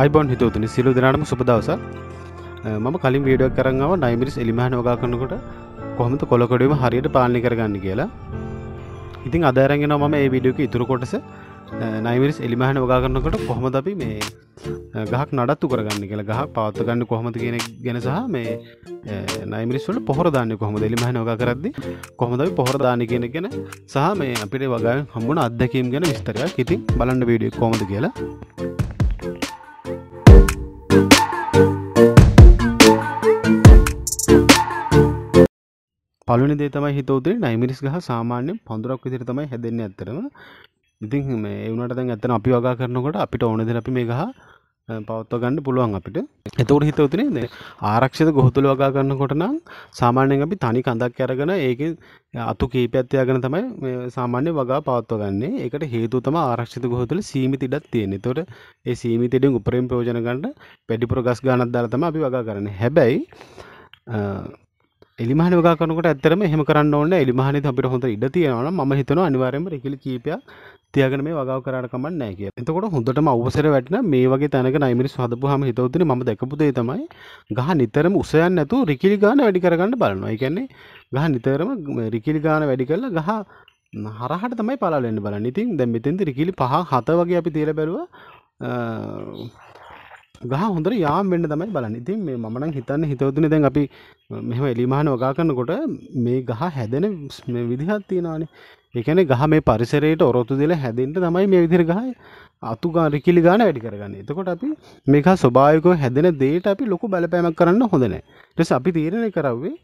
අයිබොන් හිතවතුනි සිලු දෙනාටම සුපදවස මම කලින් වීඩියෝ කරන්ව නයිමිරිස් එලිමහ නෝගා කරනකොට කොහොමද කොලකොඩුවම හරියට පාලනය කරගන්න කියලා ඉතින් අදරගෙන මම ඒ වීඩියෝක ඉතුරු කොටස නයිමිරිස් එලිමහ නෝගා කරනකොට කොහොමද අපි මේ ගහක් නඩත්තු කරගන්න කියලා ගහ පවත්ත ගන්න කොහොමද කියන ගැන සහ මේ නයිමිරිස්වල පොහර දාන්න කොහොම දෙලිමහ නෝගා කරද්දි කොහොමද පොහර දාන කියන ගැන සහ මේ අපිට වග හම්බුණ අත්දැකීම් ගැන විස්තරයක් ඉතින් බලන්න වීඩියෝ කොමද කියලා පලුනි දේ තමයි හිතවතේ නයිමිරිස් ගහ සාමාන්‍යෙන් පඳුරක් විදිර තමයි හැදෙන්න ඇතරම ඉතින් මේ එවනට දැන් ඇතන අපි වගා කරනකොට අපිට ඕනෙද අපි මේ ගහ පවත්ව ගන්න පුළුවන් අපිට එතවට හිතවතිනේ ද ආරක්ෂද ගොහතුළ වගා ගන්න කොටනම් සාමාන්‍යයෙන් අපි තනි කඳක් අරගෙන ඒක අතු කීපැත්තයාගෙන තමයි සාමාන්‍ය වගා පවත්ව ගන්නේ එකට හේතු තම ආරක්ෂිත ගොහතුළ සීමිතිඩක් තියෙන තොට ඒ සීමිතිඩෙන් උපරෙන් ප්‍රෝජන ගන්නට පෙඩිපුර ගස් ගානත් දාල තම අපි වගා කරන්න හැබැයි එලිමහන ගකනකට ඇතරම හෙම කරන්න ඕන්න එලිමහනි අපිට හොඳ ඉඩ තියෙනවන ම හිතන අනිවාරයම රකිලි කීපයක් තියගෙන මේ වගා කරකමන්න කිය එතකොට හොඳටම අවසර වැටන මේ වගේ තැනක නයිමරි හදපු හම හිතවතින ම දැකපුදේ තමයි ගහ නිතරම උසයන් ඇතු රිකිලි ගාන වැඩි කරගන්න බලනවා එකන්නේ ගහ නිතරම රිකිලි ගාන වැඩි කරලා ගහ හරහට තමයි පලාලෙන්න්න බල ඉතින් දැ මෙතෙන්ති රිකිලි පහ හත වගේ අපි තීර බැරුව ගහ හොඳට යාම් වෙන්න තමයි බලන්න ඉතින් මේ මම නම් හිතන්නේ හිතවතුනේ දැන් අපි මෙහෙම එලිමහන වගා කරනකොට මේ ගහ හැදෙන මේ විදිහක් තියෙනවානේ ඒ කියන්නේ ගහ මේ පරිසරයට ඔරොත්තු දෙලා හැදෙන්න තමයි මේ විදිහට ගහ අතු ගන්න රිකිලි ගන්න වැඩි කරගන්නේ. එතකොට අපි මේක ස්වභාවිකව හැදෙන දෙයට අපි ලොකු බලපෑමක් කරන්න හොඳ නැහැ. ඊට පස්සේ අපි තීරණය කරවුවේ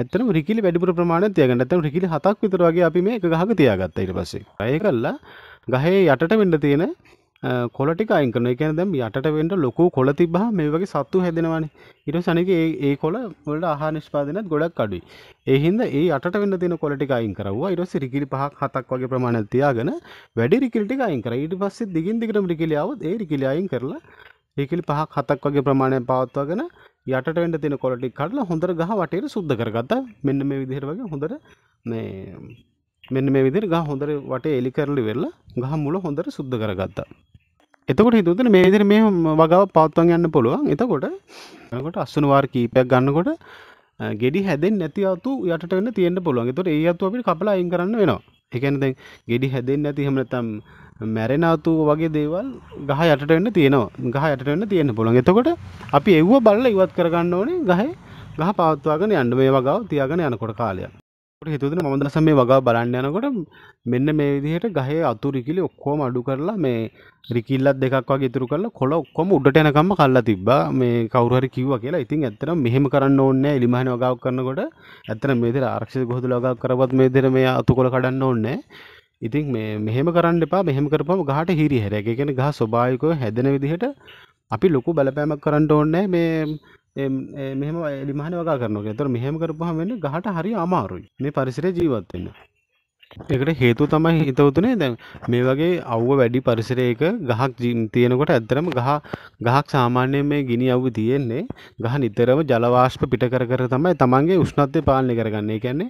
ඇත්තටම රිකිලි වැඩිපුර ප්‍රමාණයක් තියාගන්න. ඇත්තටම රිකිලි හතක් විතර වගේ අපි මේ එක ගහක තියාගත්තා ඊට පස්සේ. ඒක කළා ගහේ යටට වෙන්න තියෙන කොලටික අයිකන එකන දැම් යටට වෙන්ට ලොකු කොල තිබා මේ වගේ සත්තු හැදෙනවාන ඉට සනික ඒ කොල ොලට ආහා නිෂ්පාදනත් ගොඩක් අඩුයි එහින්ද ඒ අට වෙන්න තින කොලටික අයින් කරව ඉරස රිකිලි පහක් හතක් වගේ ප්‍රමාණයක් තියාගෙන වැඩි රිකිල්ටික අයින් කර ඊට පස්සේ දිගින් දිගටම රිකිලියාවත් ඒ රිකිලි අයින් කරලා රිකිලි පහක් හතක් වගේ ප්‍රමාණයක් පවත්වාගෙන යටට වෙන්න තින කොලටික් කඩලා හොඳට ගහ වටේට සුද්ධ කරගත්තා මෙන්න මේ විදිහට වගේ හොඳට මේ මෙන්න මේ විදිහට ගහ හොඳට වටේ එලි කරලි වෙරලා ගහ මුල හොඳට සුද්ධ කරගත්තා එතකොට හිතුවතන මේ විදිහට මේ වගාව පවත්වා ගන්න පුළුවන් එතකොට එතකොට අස්සන වාර කීපයක් ගන්නකොට ගෙඩි හැදෙන්නේ නැති අතු යටට වෙන්න තියෙන්න පුළුවන්. ඒතකොට ඒ අතු අපිට කපලා අයින් කරන්න වෙනවා. ඒ කියන්නේ දැන් ගෙඩි හැදෙන්නේ නැති හැම නැත්නම් මැරෙන අතු වගේ දේවල් ගහ යටට වෙන්න තියෙනවා. ගහ යටට වෙන්න තියෙන්න පුළුවන්. එතකොට අපි එව්ව බලලා ඉවත් කරගන්න ඕනේ ගහේ ගහ පවත්වාගෙන යන්න මේ වගාව තියාගෙන යනකොට කාලයක්. හිතුවන මදස මේ වගා බලන්න යනකොට මෙන්න මේ විදිහට ගහේ අතුරිකිලි ඔක්කෝම අඩු කරලා මේ රිකිල්ලත් දෙකක් වගේ ඉතුරු කරලා කොළ ඔක්කොම උඩට යනකම්ම කල්ලා තිබ්බා මේ කවුරු හරි කිව්වා කියලා. ඉතින් ඇත්තටම මෙහෙම කරන්න ඕනේ නැහැ. ඉලිමහන වගාව කරනකොට ඇත්තටම මේ විදිහට ආරක්ෂිත ගොහතුල වගාව කරවත් මේ විදිහට මේ අතුකොළ කඩන්න ඕනේ ඉතින් මේ මෙහෙම කරන්න එපා. මෙහෙම කරපුවම ගහට හිරි හැරෙයි. ඒ කියන්නේ ගහ ස්වභාවිකව හැදෙන විදිහට අපි ලොකු බලපෑමක් කරන්න ඕනේ මේ මෙහම එලිමහන වගා කරනක තර මෙහම කරපුහම වෙන්න ගහට හරි අමාරුයි මේ පරිසරේ ජීවත්වෙන්න එකට හේතු තමයි හිතවතුනේ දැන් මේ වගේ අව්ව වැඩි පරිසරයක ගහක් තියෙනකොට ඇත්තරම ගහ ගහක් සාමාන්‍යයෙන් මේ ගිනි අව්ව තියෙන්නේ ගහ නිතරම ජලවාෂ්ප පිට කර කර තමයි තමන්ගේ උෂ්ණත්වය පාලනය කරගන්නේ. ඒ කියන්නේ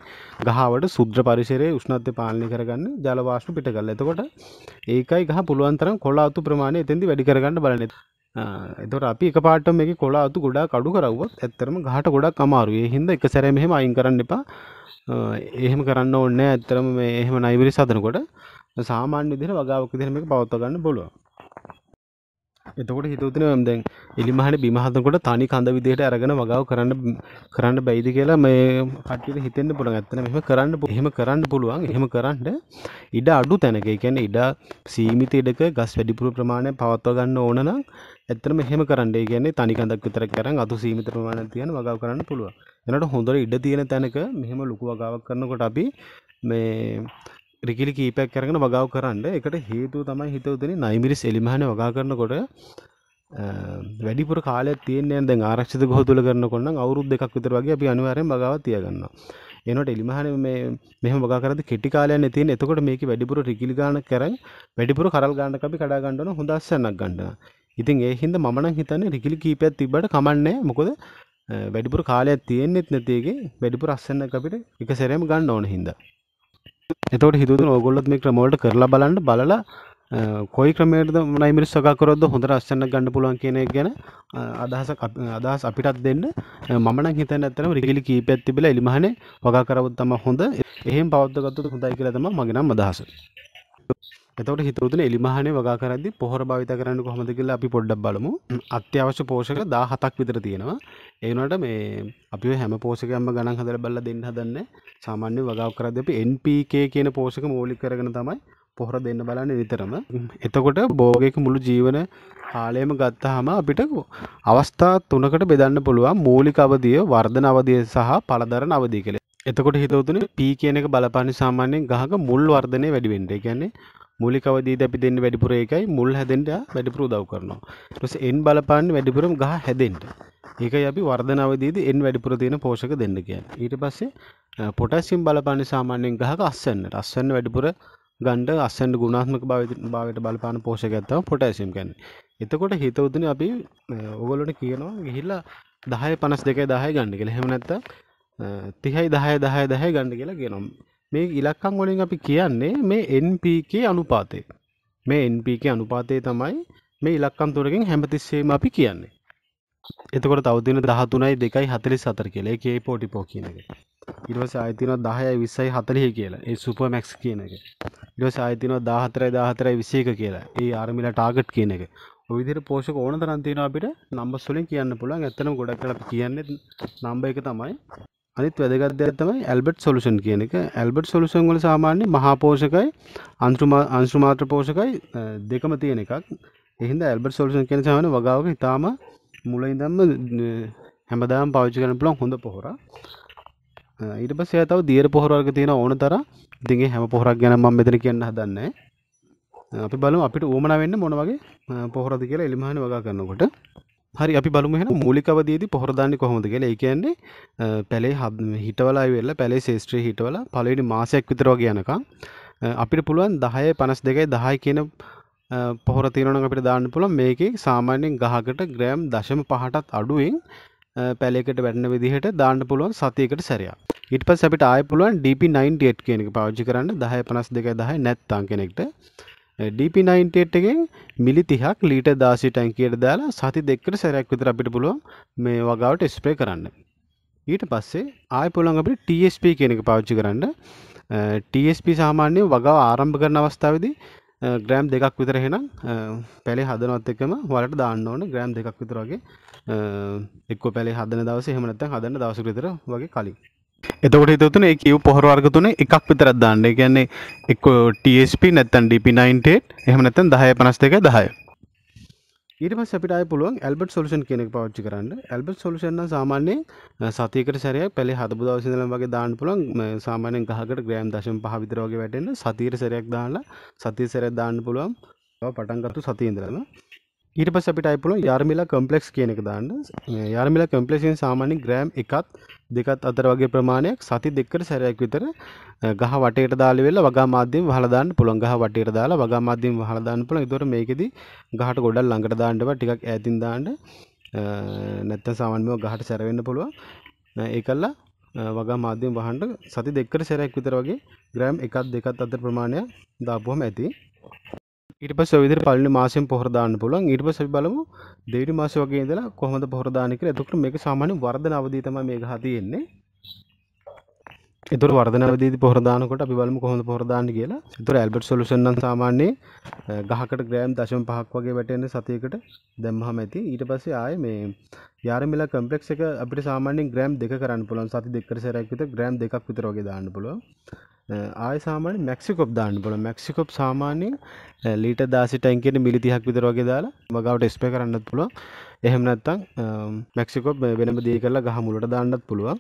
ගහවට සුද්‍ර පරිසරයේ උෂ්ණත්වය පාලනය කරගන්නේ ජලවාෂ්ප පිට කරලා. එතකොට ඒකයි ගහ පුළුවන් තරම් කොළ අතු ප්‍රමාණය එතෙන්දී වැඩි කරගන්න බලන්නේ. එතොට අපි පාට මේ කොලා අතු ගොඩා කඩු කරවත් ඇත්තරම ගහට ගොඩක් අමාරුවේ හිද එක සැර මෙහෙම අයින් කරන්න එපා එහෙම කරන්න ඕන්න ඇත්තරම එහෙම නයිවරි සදනකොට සාමාන්‍ය දිර වගාවක් දිරම පවත්තගන්න බොලුව එතකොට හිතවතින දැන් එලිමහන බිමහතකොට තනි කඳ විදිහට අරගෙන වගාව කරන්න කරන්න බැයිද කියලා මේ කට්ටියට හිතෙන්න්න පුළුවන් ඇත්තන මෙම කරන්න එහෙම කරන්න පුළුවන් එහෙම කරන්න ඉඩ අඩු තැනක කියන්නේ ඉඩ සීමිත ඉඩක ගස් වැඩිපුරු ප්‍රමාණය පවත්ව ගන්න ඕන නම් ඇත්තම එහෙම කරන්න කියන්නේ තනි කඳක් විතර කරන් අතු සීමිත ප්‍රමාණයක් තියෙන වගාව කරන්න පුළුවන් එනට හොඳට ඉඩ තියෙන තැනක මෙහෙම ලොකු වගාවක් කරනකොට අපි මේ රිකිලි කීපයක් කරගෙන වගාව කරන්න එකට හේතුව තමයි හිතවදෙන නයිමිරිස් එලිමහන වගා කරනකොට වැඩිපුර කාලයක් තියන්නේ දැන් ආරක්ෂිත ගොහ තුල කරනකොට නම් අවුරුදු දෙකක් විතර වගේ අපි අනිවාර්යෙන් වගාව තියාගන්නවා. එනකොට එලිමහන මේ මෙහෙම වගා කරද්දී කෙටි කාලයක් තියෙන. එතකොට මේකේ වැඩිපුර රිකිලි ගන්න කරන් වැඩිපුර කරල් ගන්නක අපි කඩා ගන්න ඕන හොඳ අස්සන්නක් ගන්නවා. ඉතින් ඒ හින්දා මම නම් හිතන්නේ රිකිලි කීපයක් තිබ්බට කමන්නේ මොකද වැඩිපුර කාලයක් තියෙන්නෙත් නැති එකේ වැඩිපුර අස්සන්නක් අපිට එක සැරේම ගන්න ඕන හින්දා. එතවට හිතුතු ඔගොල්ලත් මේ ක්‍රමෝල්ට කරලා බලන්න බලලා කොයි ක්‍රමේට නයිමිරි සකකරොද හොඳ රස්සන්න ගන්න පුළුවන් කියන එක ගැන අදහස අදහස් අපිටත් දෙන්න මමන හිතන ඇතන රිගලි කීපැත් තිබිලා එලිමහනේ වගා කරවත් තම හොඳ එහෙම පවද්ගත්තු හොඳයි කියලා තම මගෙනම් අදහස එතවට හිතවතුන එලිමහනේ වගා කරදදි පොහොර භවිත කරන්න කොහොමද කියලා අපි පොඩ්ඩක් බලමු අත්‍යවශ්‍ය පෝෂක දා හතක් විතර තියෙනවා ඒනට මේ අපි හැම පෝසකයම ගණන් හදර බල්ල දෙන්න හදන්න සාමාන්‍ය වගා කරද අපි NPK කියන පෝෂක මූලි කරගෙන තමයි පොහොර දෙන්න බලන්න නිතරම එතකොට බෝගයක මුළු ජීවන කාලයම ගත්තහම අපිට අවස්ථා තුනකට බෙදන්න පුළුවන් මූලික අවදිය වර්ධන අවදිය සහ පළදර අවදී කළේ එතකොට හිතවතුන පී කියන එක බලපාන සාමාන්‍යයෙන් ගහක මුල් වර්ධනය වැඩිවෙන්ඩ කියන්නේ මූලික අවදීද අපි දෙන්න වැඩිපුර ඒකයි මුල් හැදෙන්න වැඩිපුර උදව් කරනවා. ඊට පස්සේ n බලපාන්නේ වැඩිපුරම ගහ හැදෙන්න. ඒකයි අපි වර්ධන අවදීදී n වැඩිපුර තියෙන පෝෂක දෙන්න කියන්නේ. ඊට පස්සේ පොටෑසියම් බලපාන්නේ සාමාන්‍යයෙන් ගහක අස්සන්නට. අස්සන්න වැඩිපුර ගණ්ඩ අස්සන්ට ගුණාත්මක භාවයට බලපාන පෝෂකඇත්තව පොටඇසිම් කැන එතකොට හිතවදන අපි ඔගොලොට කියනවා ගිහිල්ලා දහය පනස් දෙක දහය ගණ්ඩ කියල හෙමනැත්ත තිහයි දහය දහය දහය ගණ්ඩ කියලා කියනම් මේ ඉලක්කම් වලින් අපි කියන්නේ මේ NPK අනුපාතය. මේ NPK අනුපාතය තමයි මේ ඉලක්කම් තුනකින් හැමතිස්සෙම අපි කියන්නේ. එතකොට තවදින දහතුනයි දෙකයි හතලිස් අතර කියලේ ඒ පෝටිපෝ කියන එක ඉරවස අයිතින දහය විස්සයි හතලිහි කියලා ඒ සුප මැක්ස් කියන එක ඉරස අයිතින දාහතරයි දාහතරයි විසේක කියලා ඒ ආරමිල ටාගට් කියන එක විදිර පෝෂක ඕන තරන්තින අපිට නම්බ සුලින් කියන්න පුළුවන් ඇත්තනම් ගොඩක් කල කියන්නේ නම්බ එක තමයි අනිත් වැදගත් දෙයක් තමයි ඇල්බට් සොලූෂන් කියන එක. ඇල්බට් සොලූෂන් වල සාමාන්‍ය මහා පෝෂකයි අංශු මාත්‍ර පෝෂකයි දෙකම තියෙන එකක්. ඒ හින්දා ඇල්බට් සොලූෂන් කියන සාමාන්‍ය වගාවක ඊටාම මුල ඉඳන්ම හැමදාම පාවිච්චි කරන්න පුළුවන් හොඳ පොහොරක්. ඊට පස්සේ තව දියර පොහොර වර්ග තියෙනවා ඕන තරම්. ඉතින් ඒ හැම පොහොරක් ගැන මම මෙතන කියන්න හදන්නේ අපි බලමු අපිට ඕමනා වෙන්න මොන වගේ පොහොරද කියලා එලිමහන වගා කරනකොට. හරි අපි බලමු එහෙනම් මූලිකවදීදී පොහොර දාන්නේ කොහොමද කියලා. ඒ කියන්නේ පැලේ හිටවලා ඉවෙලා පැලේ ශේෂ්ත්‍රයේ හිටවලා පළවෙනි මාසයක් විතර වගේ යනකම් අපිට පුළුවන් 10 52 10 කියන පොහොර තියෙනවා නම් අපිට දාන්න පුළුවන් මේකේ සාමාන්‍යයෙන් ගහකට ග්‍රෑම් 0.5ටත් අඩුවෙන් පැලයකට වැඩෙන විදිහට දාන්න පුළුවන් සතියකට සැරයක්. ඊට පස්සේ අපිට ආයෙ පුළුවන් DP98 කියන එක පාවිච්චි කරන්න 10 52 10 නැත්තම් කෙනෙක්ට DP98 එකෙන් මිලි 30ක් ලීටර් 16 ටැංකියට දාලා සති දෙකකට සැරයක් විතර අපිට පුළුවන් මේ වගාවට ස්ප්‍රේ කරන්න. ඊට පස්සේ ආයෙ පුළුවන් අපිට TSP කියන එක පාවිච්චි කරන්න. TSP සාමාන්‍යයෙන් වගාව ආරම්භ කරන අවස්ථාවේදී ග්‍රෑම් දෙකක් විතර එහෙනම් පැලේ හදනවත් එකම වලට දාන්න ඕන ග්‍රෑම් දෙකක් විතර වගේ එක්ක පැලේ හදන දවසේ එහෙම නැත්නම් හදන දවස් විතර වගේ කලින් එතකොට හිතතුන ඒ කිව් පොහොර වර්ග තුනේ එකක් විතරක් දාන්න. ඒ කියන්නේ එක්ක TSP නැත්නම් DP98 එහෙම නැත්නම් 10 52 10. ඊට පස්සේ අපිට ආයෙ පුළුවන් ඇල්බට් සොලියුෂන් කියන එක පාවිච්චි කරන්න. ඇල්බට් සොලියුෂන් නම් සාමාන්‍යයෙන් සතියකට සැරයක් පැලේ හදපු දවසේ ඉඳලම වගේ දාන්න පුළුවන්. සාමාන්‍යයෙන් ගහකට ග්‍රෑම් 0.5 විතර වගේ වැටෙන්න සතියට සැරයක් දාලා සතිය සැරයක් දාන්න පුළුවන්. පටන්ගත්තු සතිය ඉඳලම ඊට පස් අපිට අයිපුල යාර්මිලා කම්පලෙක්ස් කියන එක දාන්න යාර්මිලා කම්පලෙක්සින් සාමාන්‍ය ග්‍රෑම් එකත් දෙකත් අතර වගේ ප්‍රමාණයක් සති දෙකට සැරයක් විතර ගහ වටේට දාලා වෙලා වගා මාධ්‍යයෙන් වහලා දාන්න පුළුවන් ගහ වටේට දාලා වගා මාධ්‍යයෙන් වහලා දාන්න පුළුවන් ඒතකොට මේකෙදි ගහට ගොඩක් ළඟට දාන්න එපා ටිකක් ඈතින් දාන්න නැත්නම් සාමාන්‍යව ගහට සැර වෙන්න පුළුවන් ඒකල්ලා වගා මාධ්‍යයෙන් වහන්න සති දෙකට සැරයක් විතර වගේ ග්‍රෑම් එකක් දෙකක් අතර ප්‍රමාණයක් දාපුවම ඇති ඉට පස් විදි පල්ලි මාසයෙන් පොහරදාන්න පුළන් ඉට පස බලමු දෙඩි මාස වගේ දලා කොහොඳ පොහරදානක ඇතුකට මේක සාමාන්‍ය වර්ධ අවදී තම මේ හතියෙන්නේ එතුර වර්ධනවදී පොහරදානකොට අපි බලමු කොහොඳ පොහරදාන්න කියලා එතුර ඇල්බට් සොලුෂන් නම් සාමාන්‍යයෙන් ගහකට ග්‍රෑම් දශම පහක් වගේ වැටෙන සතියකට දැම්මහම ඇති ඊට පස්සේ ආයේ මේ යාරමිලා කම්පලෙක්ස් එක අපිට සාමාන්‍යයෙන් ග්‍රෑම් දෙක කරන්න පුළුවන් සති දෙකකට සැරයක් විතර ග්‍රෑම් දෙකක් විතර වගේ දාන්න පුළුවන් ආය සාමාන්‍ය මැක්සිකොප් දාන්න පුළුවන් මැක්සිකොප් සාමාන්‍යයෙන් ලීටර් 16ක් කියන මිලි 30ක් විතර වගේ දාලා මගාවට ස්ප්‍රේ කරන්නත් පුළුවන් එහෙම නැත්නම් මැක්සිකොප් වෙනම දී කරලා ගහ මුලට දාන්නත් පුළුවන්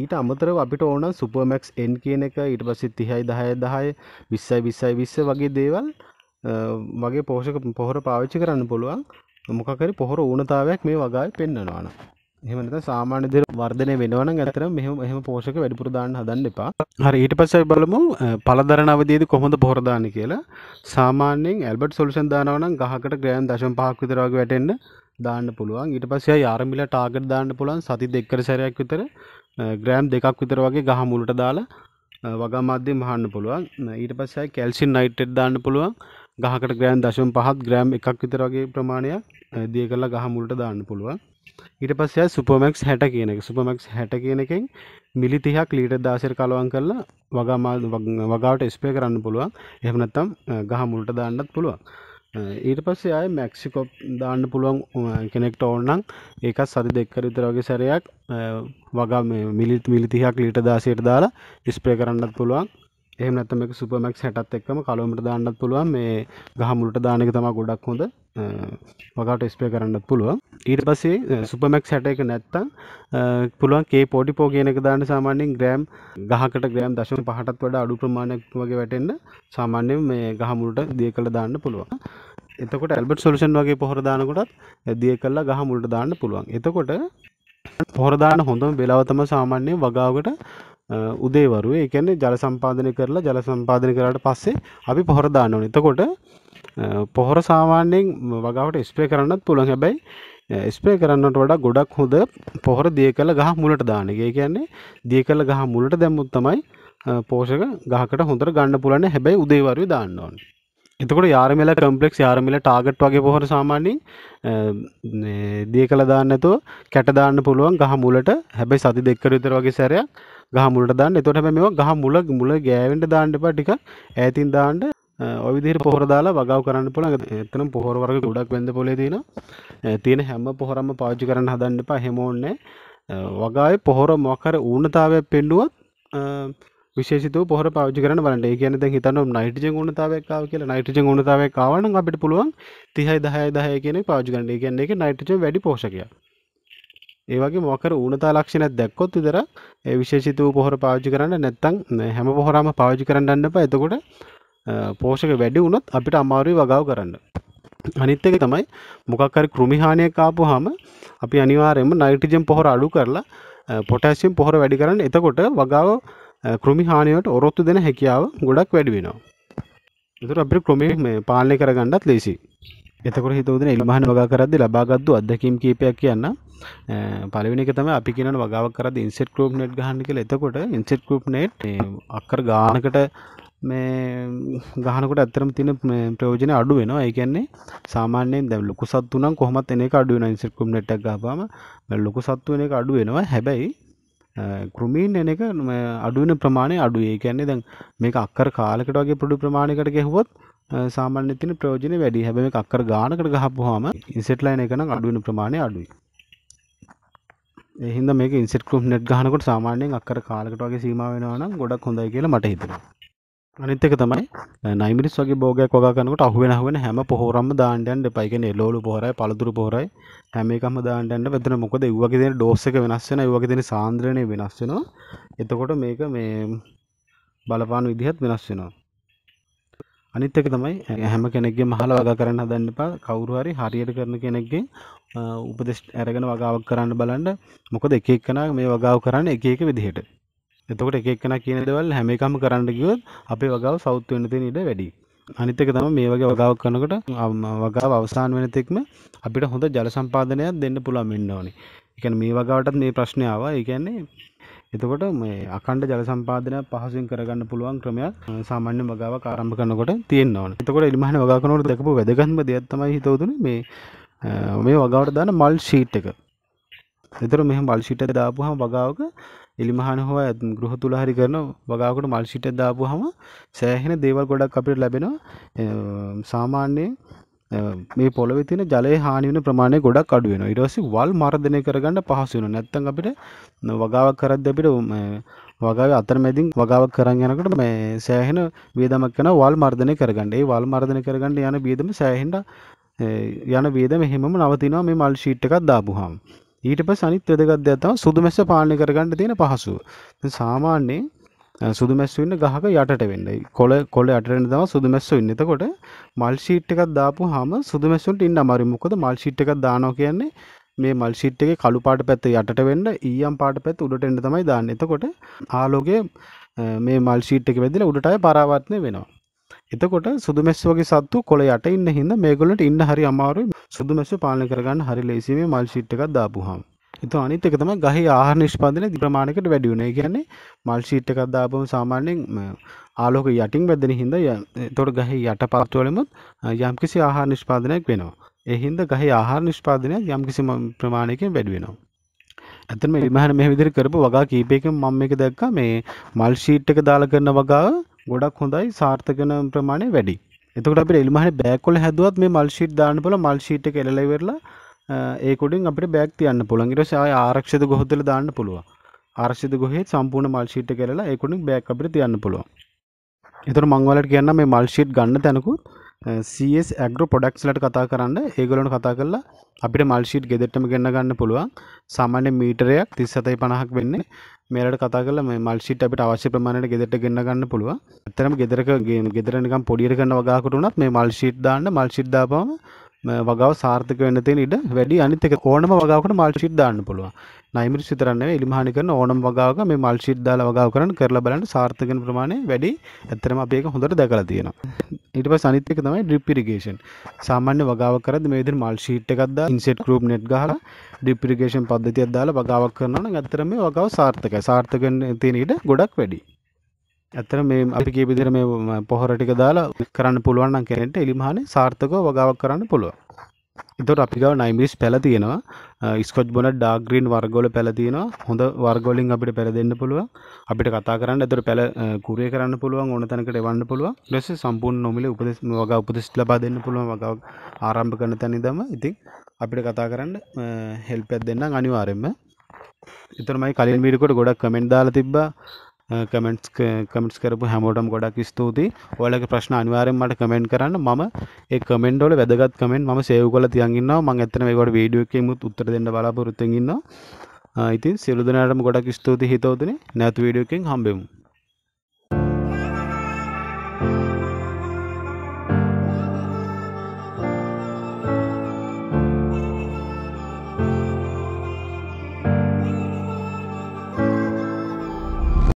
ඊට අමතරව අපිට ඕන සුපර්මැක්ස් එන් කියන එක ඊට පස්සේ තිහයි දහය දහය විස්සයි විස්සයි විස්ස වගේ දේවල් වගේ පෝෂක පොහොර පාවිච්චි කරන්න පුළුවන් මොකකරි පොහොර ඕනතාවයක් මේ වගයි පෙන්න්නනවාන එහමනත සාමාන්‍ය දෙර වර්ධනය වෙනවන ඇතර මෙහම එහම පෝෂක වැඩිපුර දාන්න හදන්න එපා හරි ඊට පස්සයි බලමු පලදරන අවදේද කොහොඳ පොහොරදාන කියලා සාමාන්‍යෙන් ඇල්බට සොල්ෂන් දානවන ගහකට ග්‍රයන් දශම් පහක් විතරගේ වැටෙන්න්න දාන්න පුළුවන් ඊට පස්සේ යාරමිල ටාගට දාන්න පුළුවන් සති දෙක්කර සැරයක් විතර ග්‍රෑම් දෙකක් විතර වගේ ගහ මුලට දාලා වගා මාධ්‍යයෙන් මහන්න පුළුවන් ඊට පස්සේ කැල්සින් නයිට්‍රේට් දාන්න පුළුවන් ගහකට ග්‍රෑම් 0.5 ග්‍රෑම් එකක් විතර වගේ ප්‍රමාණයක් දිය කරලා ගහ මුලට දාන්න පුළුවන් ඊට පස්සේ සුපර්මැක්ස් 60 කියන එක සුපර්මැක්ස් 60 කියන එකෙන් මිලි 30ක් ලීටර් 10කට කලවම් කරලා වගා වගාවට ස්ප්‍රේ කරන්න පුළුවන් එහෙම නැත්නම් ගහ මුලට දාන්නත් පුළුවන් ඊට පස්සේ ආය මැක්සිකොප් දාන්න පුළුවන් කෙනෙක්ට ඕන්නම් ඒකත් සරි දෙක්කර විතරගේ සැරයක් වගා මිලිත් මිලිතිහක් ලීට දාසයට දාලා ඉස්ප්‍රේ කරන්නත් පුළුවන් එහම නැතම එක සුපමක් හැටත් එක්කම කලුමට දාන්නත් පුළුවන් මේ ගහමුලට දානක තම ගොඩක් හොඳ වගට ස්පේ කරන්නත් පුළුවන් ඊට පස්සේ සුපමැක් හැට එක නැත්තං පුළුවන් කේ පෝඩි පෝ කියනක දාන්න සාමාන්‍යෙන් ග්‍රෑම් ගහකට ග්‍රෑම් දශම පහටත් වඩ අඩු ප්‍රමාණයක් වගේ වැටෙන්න්න සාමාන්‍යයෙන් මේ ගහමුලට දිය කළ දාන්න පුළුවන් එතකොට ඇල්බට් සොලුෂන් වගේ පොහොර දානකොටත් දිය කළා ගහ මුලට දාන්න පුළුවන්. එතකොට පොහොර දාන හොඳම වෙලාව තමයි සාමාන්‍ය වගාවකට උදේවරුේ. ඒ කියන්නේ ජල සම්පාදනය කරලා ජල සම්පාදනය කරාට පස්සේ අපි පොහොර දාන්න ඕනේ. එතකොට පොහොර සාමාන්‍යයෙන් වගාවට ස්ප්‍රේ කරන්නත් පුළුවන්. හැබැයි ස්ප්‍රේ කරන්නට වඩා ගොඩක් හොඳ පොහොර දිය කළ ගහ මුලට දාන එක. ඒ කියන්නේ දිය කළ ගහ මුලට දැම්මුත් තමයි පෝෂක ගහකට හොඳට ගන්න පුළුවන්. හැබැයි උදේවරුේ දාන්න ඕනේ. එතකොට යාරමල කම්පලෙක් යාරමිල ටාගට් වගේ පොහොර සාමාන්‍යෙන් දිය කළ දාන්නතු කැටදාන්න පුළුවන් ගහ මුලට හැබැයි සති දෙක්කර විතර වගේ සැරයක් ගහ මුලට දාන්න එතොට මෙම ගහ මුල මුල ගෑවෙන්ට දාන්නට පටික ඇතින් දාන්න ඔවිදිර පොහොර දාලා වගව කරන්න පුළ එතනම් පොහොර වර්ග ගොඩක් වෙද පොලේ තින තියෙන හැම පොහොරම පාච්චි කරන්න හදන්න පා හෙමෝන්නේ වගයි පොහොර මොකර ඌනතාවයක් පෙන්ඩුවත් විශේෂිත පොහොර පාවිච්චි කරන්න බලන්න ඒ කියන්නේ දැන් හිතන්න නයිට්‍රජන් ගුණතාවයක් ආව කියලා නයිට්‍රජන් ගුණතාවයක් ආව නම් අපිට පුළුවන් 30යි 10යි 10 කියන එක පාවිච්චි කරන්න. ඒ කියන්නේ ඒක නයිට්‍රජන් වැඩි පෝෂකයක්. ඒ වගේ මොකර ඌනතා ලක්ෂණයක් දැක්කොත් විතරක් ඒ විශේෂිත වූ පොහොර පාවිච්චි කරන්න නැත්නම් හැම පොහොරම පාවිච්චි කරන්න යන්න එපා. එතකොට පෝෂක වැඩි වුණොත් අපිට අමාරුයි වගාව කරන්න. අනිත් එක තමයි මොකක් හරි කෘමි හානියක් ආපුවාම අපි අනිවාර්යයෙන්ම නයිට්‍රජන් පොහොර අඩු කරලා පොටෑසියම් පොහොර වැඩි කරන්න. එතකොට වගාව කෘමි හානිවට ඔරොත්තු දෙන හැකියාව ගොඩක් වැඩි වෙනවා. ඒතර අපිට ක්‍රමයේ මේ පාලනය කරගන්නත් ලේසි. එතකොට හිතවදින ඉලමහන වගා කරද්දී ලබාගත්තු අත්දැකීම් කීපයක් කියන්න. පළවෙනි එක තමයි අපි කියනවනේ වගාවක් කරද්දී ඉන්සෙට් ගෲප් net ගහන්න කියලා. එතකොට ඉන්සෙට් ගෲප් net අක්කර ගානකට මේ ගහනකොට ඇත්තටම තියෙන ප්‍රයෝජන අඩු වෙනවා. ඒ කියන්නේ සාමාන්‍යයෙන් දැන් ලොකු සත්තු නම් කොහොමත් එන එක අඩු වෙනවා ඉන්සෙට් ගෲප් net එකක් ගහපුවාම. ලොකු සත්තු වෙන එක අඩු වෙනවා. හැබැයි කෘමීන් එන එක අඩුවන ප්‍රමාණය අඩුවේ කියන්නේ දැන් මේක අක්කර කාලකට වගේ පොඩි ප්‍රමාණයකට ගැහුවොත් සාමාන්‍ය තියෙන ප්‍රයෝජන වැඩි. හැබැයි මේක අක්කර ගානකට ගහපුවාම ඉන්සෙට් ලයින් එක නම් අඩුවන ප්‍රමාණය අඩුයි. ඒ හින්දා මේක ඉන්සෙට් ක්‍රොප් net ගහනකොට සාමාන්‍යයෙන් අක්කර කාලකට වගේ සීමා වෙනවා නම් ගොඩක් හොඳයි කියලා මට හිතෙනවා. අනිත් එක තමයි නයිමිරිස් වගේ භෝගයක් වගා කරනකොට අහු වෙන අහු වෙන හැම පොහොරක්ම දාන්න යන්න එපා. ඒ කියන්නේ එළවලු පොහොරයි, පළතුරු පොහොරයි හැම එකක්ම දාන්න යන්න වෙතන මොකද ඒ වගේ දෙන ඩෝස් එක වෙනස් වෙනවා, ඒ වගේ දෙන සාන්ද්‍රණය වෙනස් වෙනවා. එතකොට මේක මේ බලපාන විදිහත් වෙනස් වෙනවා. අනිත් එක තමයි හැම කෙනෙක්ගේම අහලා වගා කරන්න හදන්න එපා. කවුරු හරි හරියට කරන කෙනෙක්ගෙන් උපදෙස් අරගෙන වගාවක් කරන්න බලන්න. මොකද එක එක්කෙනා මේ වගාව කරන්නේ එක එක විදිහට. එතකොට එක එකන කියන දේවල් හැම එකම කරන්න ගියොත් අපේ වගාව සවුත් වෙන්න තියෙන ඉඩ වැඩි. අනිත් එක තමයි මේ වගේ වගාවක් කරනකොට වගාව අවසන් වෙන තෙක්ම අපිට හොඳ ජල සම්පාදනයක් දෙන්න පුළුවන් වෙන්න ඕනේ. ඒ කියන්නේ මේ වගාවටත් මේ ප්‍රශ්නේ ආවා. ඒ කියන්නේ එතකොට මේ අකණ්ඩ ජල සම්පාදනය පහසුවෙන් කරගන්න පුළුවන් ක්‍රමයක් සාමාන්‍ය වගාවක් ආරම්භ කරනකොට තියෙන්න ඕනේ. එතකොට ඉලිමහන වගා කරනකොට දැකපු වැදගත්ම දෙයක් තමයි හිතවතුනේ මේ මේ වගාවට දාන මල් ෂීට් එක. එතකොට මෙහෙම මල් ෂීට් එක දාපුවාම වගාවක එලිමහන හෝ ගෘහ තුළ හරි කරන වගාකට මල්සිිට දාපු හම සෑහෙන දේවල් ගොඩක් අපිට ලැබෙනවා සාමාන්‍යයෙන් මේ පොළොවෙ තියෙන ජලය හානි වෙන ප්‍රමාණය ගොඩක් අඩු වෙනවා. ඊට පස්සේ වල් මර්ධනය කරගන්න පහසු වෙනවා. නැත්තම් අපිට වගාවක් කරද්දී අපිට වගාවේ අතරමැදින් වගාවක් කරන් යනකොට මේ සෑහෙන වියදමක් කරන වල් මර්ධනය කරගන්න. ඒ වල් මර්ධනය කරගන්න යන වියදම සෑහෙන යන වියදම එහෙමම නවතිනවා මේ මල් ෂීට් එකක් දාපුවාම. ඊට පස්සේ අනිත් වැදගත් දෙයක් තමයි සුදුමැස්ස පාලනය කරගන්න තියෙන පහසුව. දැන් සාමාන්‍යයෙන් සුදුමැස්සු ඉන්න ගහක යටට වෙන්න. කොළ කොළ යටට වෙන්න තමයි සුදුමැස්සු ඉන්නේ. එතකොට මල් ෂීට් එකක් දාපුවාම සුදුමැස්සුන්ට ඉන්න අමාරුයි. මොකද මල් ෂීට් එකක් දානවා කියන්නේ මේ මල් ෂීට් එකේ කළු පාට පැත්ත යටට වෙන්න ඊයම් පාට පැත්ත උඩට එන්න තමයි දාන්නේ. එතකොට ආලෝකය මේ මල් ෂීට් එක වැදිලා උඩට ආය පරාවර්තනය වෙනවා. එතකොට සුදුමැස් වගේ සත්තු කොළ යට ඉන්න හින්දා මේගොල්ලන්ට ඉන්න හරි අමාරුයි සුදුමැස්ව පාලනය කරගන්න හරි ලේසියි මේ මල් ෂීට් එකක් දාපුවාම. එතකොට අනිත් එක තමයි ගහේ ආහාර නිෂ්පාදනය ප්‍රමාණයකට වැඩි වෙන. ඒ කියන්නේ මල් ෂීට් එකක් දාපුවම සාමාන්‍යයෙන් ආලෝක යටින් වැදෙන හින්දා එතකොට ගහේ යටපත් වලමුත් යම්කිසි ආහාර නිෂ්පාදනයක් වෙනවා. ඒ හින්දා ගහේ ආහාර නිෂ්පාදනය යම්කිසි ප්‍රමාණයකින් වැඩි වෙනවා. ඇතම විමහන මෙ විදිරි කරපු වගා කීපයක මම එක දැක්ක මේ මල් ශීට් එක දාලා කරන වගාව ගොඩක් හොඳයි සාර්ථකන ප්‍රමාණය වැඩි එතකට අපට එල්මහන බෑකොල හැදුවත් මේ මල් ශීට් දාන්න පොල මල් ශීට් එක එලවෙරලා ඒකොඩින් අපට බෑක් තියන්න පුළන්ගට සය ආරක්ෂද ගොහොදල දාන්න පුළුව ආර්ශිද ගොහේ සම්පූර්ණ මල් ශීට් කරලා ඒකුණින් බෑක් අපට තියන්න පුළුව එතුර මංවලට කියන්න මේ මල් ශීට් ගන්න තැනකුත් CS ඇග්‍රෝ පොඩක්ස් ලට කතා කරන්න ඒගොලොන් කතා කරලා අපිට මල්ශීට් ගෙදෙට්ටම ගන්න ගන්න පුළුවන් සාමාන්‍ය මීටරයක් තිස් සතයි පණහක් වෙන්නේ මේලට කතා කල මල්ශිට අපිට අවශ්‍ය ප්‍රමාණයට ගෙදට ගන්න ගන්න පුළුව ඇතරම ගෙදරක ගෙදරනිකම් පොඩිර කන්න වගාකටුනත් මේ මල්ශිට් දාන්න මල්ශිට්දාපම වගව සාර්ථක වෙන්න තියෙන ඉඩ වැඩි අනිත් එක ඕනම වගාවකට මල් ෂීට් දාන්න පුළුවන්. නයිමිරිස් විතරක් නෙවෙයි එලිමහානි කරන ඕනම වගාවක මේ මල් ෂීට් දාලා වගාව කරන්න කරලා බලන්න සාර්ථක වෙන ප්‍රමාණය වැඩි. ඇත්තටම අපි ඒක හොඳට දැකලා තියෙනවා. ඊට පස්සේ අනිත් එක තමයි ඩ්‍රිප් ඉරිගේෂන්. සාමාන්‍ය වගාව කරද්දී මේ විදිහට මල් ෂීට් එකක් දාලා ඉන්සෙට් ගෲප් නෙට් ගහලා ඩ්‍රිප් ඉරිගේෂන් පද්ධතියක් දාලා වගාවක් කරනවා නම් ඇත්තටම මේ වගාව සාර්ථකයි. සාර්ථක වෙන තියෙන ඉඩ ගොඩක් වැඩි. ඇතර මේ අපි කිය විදිහට මේ පොහොර ටික දාලා කරන්න පුළුවන් නම් කෙනෙක්ට එලිමහනේ සාර්ථකව වගාවක් කරන්න පුළුවන්. එතකොට අපි ගාව නයිමිරිස් පැල තියෙනවා. ස්කොච් බොනට් ඩාර්ක් ග්‍රීන් වර්ග වල පැල තියෙනවා. හොඳ වර්ග වලින් අපිට පැල දෙන්න පුළුවන්. අපිට කතා කරන්න. එතකොට පැල කුරිය කරන්න පුළුවන් ඕන තැනකට එවන්න පුළුවන්. ඊට පස්සේ සම්පූර්ණ නොමිලේ උපදෙස් වගා උපදෙස් ලබා දෙන්න පුළුවන් වගාවක් ආරම්භ කරන තැන ඉඳන්ම ඉතින් අපිට කතා කරන්න හෙල්ප් එකක් දෙන්නම් අනිවාර්යයෙන්ම. එතරම්මයි කලින් වීඩියෝ එකට ගොඩක් කමෙන්ට් දාලා තිබ්බා. කමෙන්ට්ස් කමෙන්ට්ස් කරපු හැමෝටම ගොඩක් ස්තුතියි ඔයාලගේ ප්‍රශ්න අනිවාර්යෙන් මට කමෙන්ට් කරන්න මම ඒ කමෙන්ට් වල වැදගත් කමෙන්ට් මම සේව් කරලා තියන් ඉන්නවා මම ඇත්තටම ඒකට වීඩියෝ එකකින් උත්තර දෙන්න බලාපොරොත්තු වෙමින් ඉන්නවා ඉතින් සියලු දෙනාටම ගොඩක් ස්තුතියි හිතවතුනි නැත් වීඩියෝ එකකින් හම්බෙමු